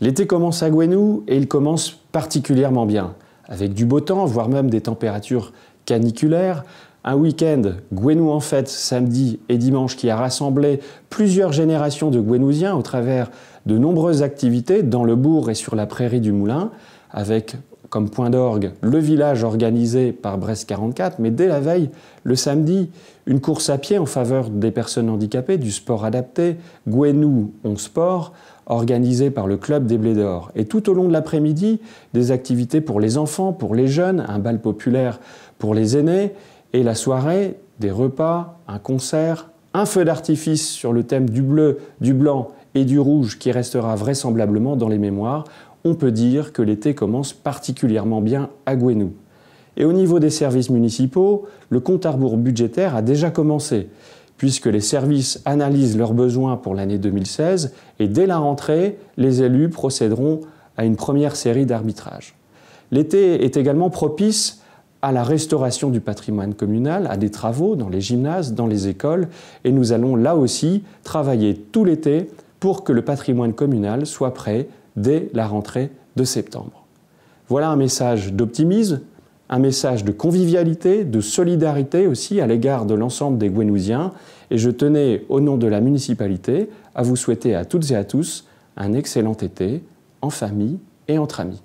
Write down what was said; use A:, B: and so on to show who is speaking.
A: L'été commence à Gwenou et il commence particulièrement bien, avec du beau temps, voire même des températures caniculaires. Un week-end Gwenou en fête samedi et dimanche qui a rassemblé plusieurs générations de Gwenousiens au travers de nombreuses activités dans le bourg et sur la prairie du Moulin, avec comme point d'orgue le village organisé par Brest 44, mais dès la veille, le samedi, une course à pied en faveur des personnes handicapées, du sport adapté, Gwenou on sport, organisé par le club des Blés d'Or. Et tout au long de l'après-midi, des activités pour les enfants, pour les jeunes, un bal populaire pour les aînés, et la soirée, des repas, un concert, un feu d'artifice sur le thème du bleu, du blanc et du rouge qui restera vraisemblablement dans les mémoires on peut dire que l'été commence particulièrement bien à Gwenou. Et au niveau des services municipaux, le compte à budgétaire a déjà commencé, puisque les services analysent leurs besoins pour l'année 2016 et dès la rentrée, les élus procéderont à une première série d'arbitrages. L'été est également propice à la restauration du patrimoine communal, à des travaux dans les gymnases, dans les écoles, et nous allons là aussi travailler tout l'été pour que le patrimoine communal soit prêt dès la rentrée de septembre. Voilà un message d'optimisme, un message de convivialité, de solidarité aussi à l'égard de l'ensemble des Gwenusiens. et je tenais, au nom de la municipalité, à vous souhaiter à toutes et à tous un excellent été, en famille et entre amis.